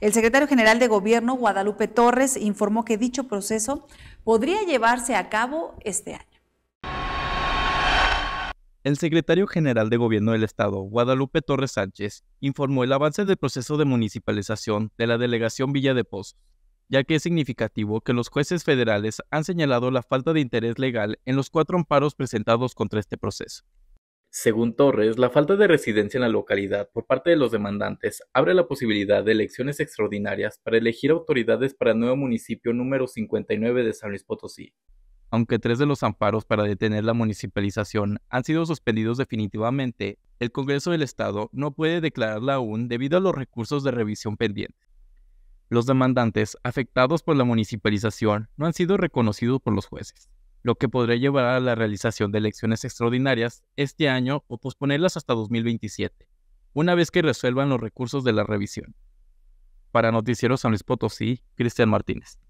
El secretario general de Gobierno, Guadalupe Torres, informó que dicho proceso podría llevarse a cabo este año. El secretario general de Gobierno del Estado, Guadalupe Torres Sánchez, informó el avance del proceso de municipalización de la delegación Villa de Pozos, ya que es significativo que los jueces federales han señalado la falta de interés legal en los cuatro amparos presentados contra este proceso. Según Torres, la falta de residencia en la localidad por parte de los demandantes abre la posibilidad de elecciones extraordinarias para elegir autoridades para el nuevo municipio número 59 de San Luis Potosí. Aunque tres de los amparos para detener la municipalización han sido suspendidos definitivamente, el Congreso del Estado no puede declararla aún debido a los recursos de revisión pendientes. Los demandantes afectados por la municipalización no han sido reconocidos por los jueces lo que podría llevar a la realización de elecciones extraordinarias este año o posponerlas hasta 2027, una vez que resuelvan los recursos de la revisión. Para Noticiero San Luis Potosí, Cristian Martínez.